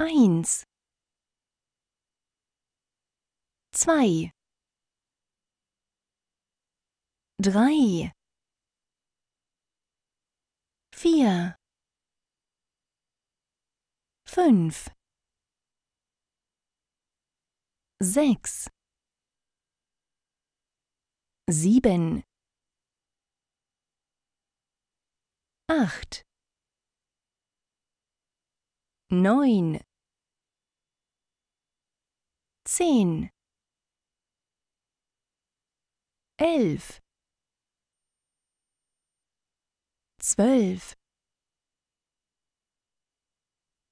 eins, zwei, drei, vier, fünf, sechs, sieben, acht, neun, zehn, elf, zwölf,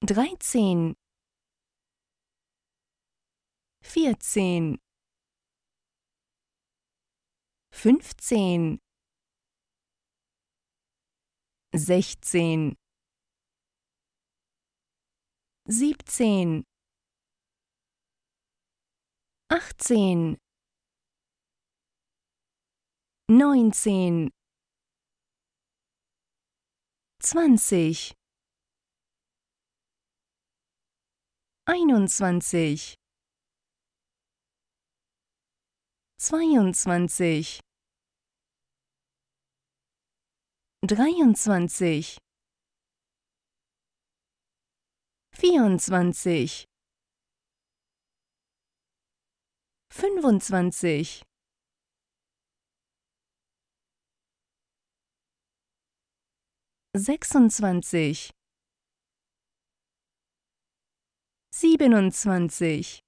dreizehn, vierzehn, fünfzehn, sechzehn, siebzehn achtzehn, neunzehn, zwanzig, einundzwanzig, zweiundzwanzig, dreiundzwanzig, vierundzwanzig fünfundzwanzig sechsundzwanzig siebenundzwanzig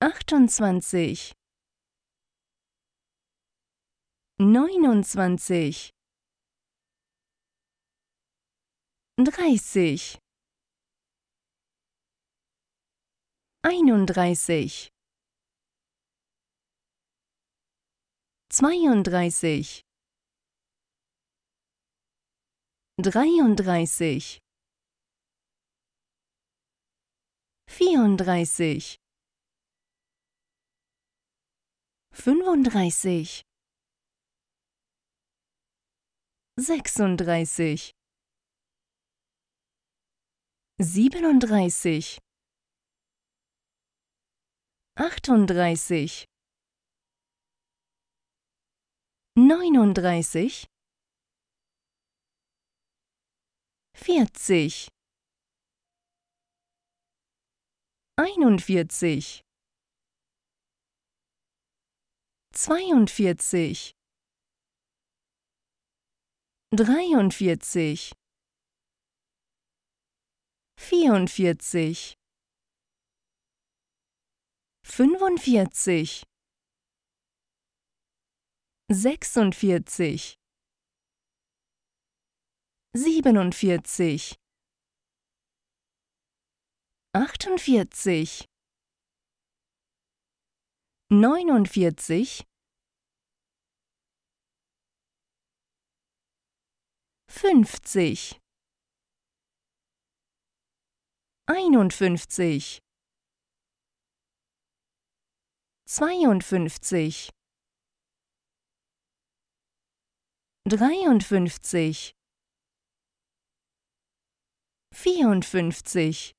achtundzwanzig neunundzwanzig dreißig einunddreißig, zweiunddreißig, dreiunddreißig, vierunddreißig, fünfunddreißig, sechsunddreißig, siebenunddreißig achtunddreißig, neununddreißig, vierzig, einundvierzig, zweiundvierzig, dreiundvierzig, vierundvierzig fünfundvierzig, sechsundvierzig, siebenundvierzig, achtundvierzig, neunundvierzig, fünfzig, einundfünfzig 52 53 54 55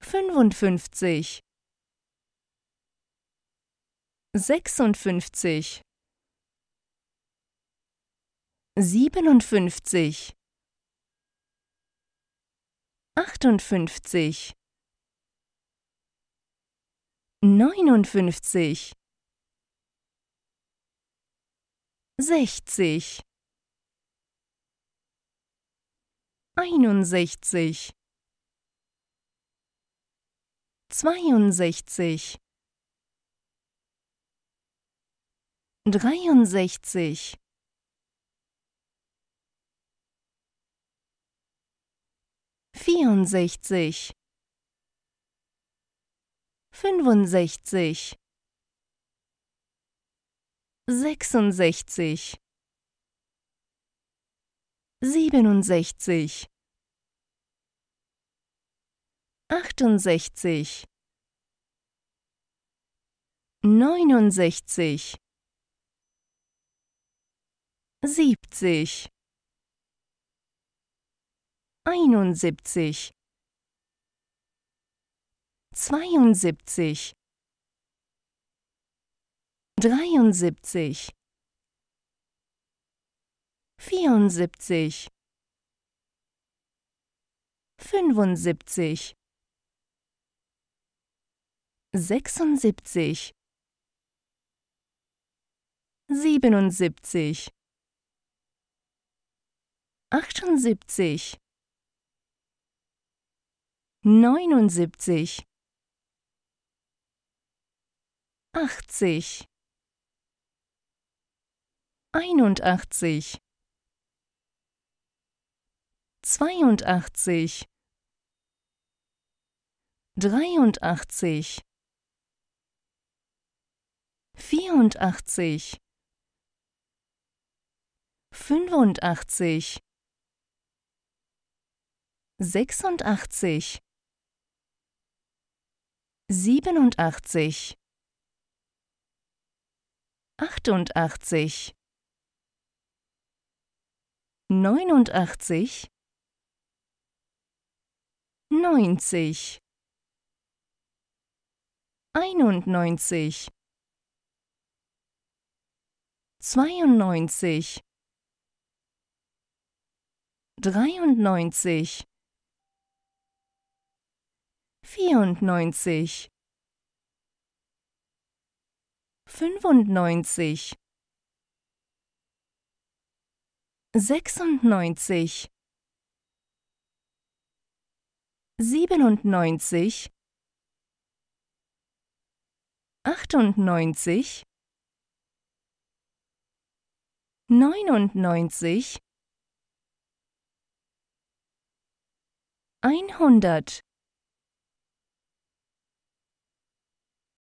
56 57 58 neunundfünfzig, sechzig, einundsechzig, zweiundsechzig, dreiundsechzig. vierundsechzig fünfundsechzig, sechsundsechzig, siebenundsechzig, achtundsechzig, neunundsechzig, siebzig, einundsiebzig 72 73 74 75 76 77 78 79 achtzig, einundachtzig, zweiundachtzig, dreiundachtzig, vierundachtzig, fünfundachtzig, sechsundachtzig, siebenundachtzig achtundachtzig, neunundachtzig, neunzig, einundneunzig, zweiundneunzig, dreiundneunzig, vierundneunzig fünfundneunzig, sechsundneunzig, siebenundneunzig, achtundneunzig, neunundneunzig, einhundert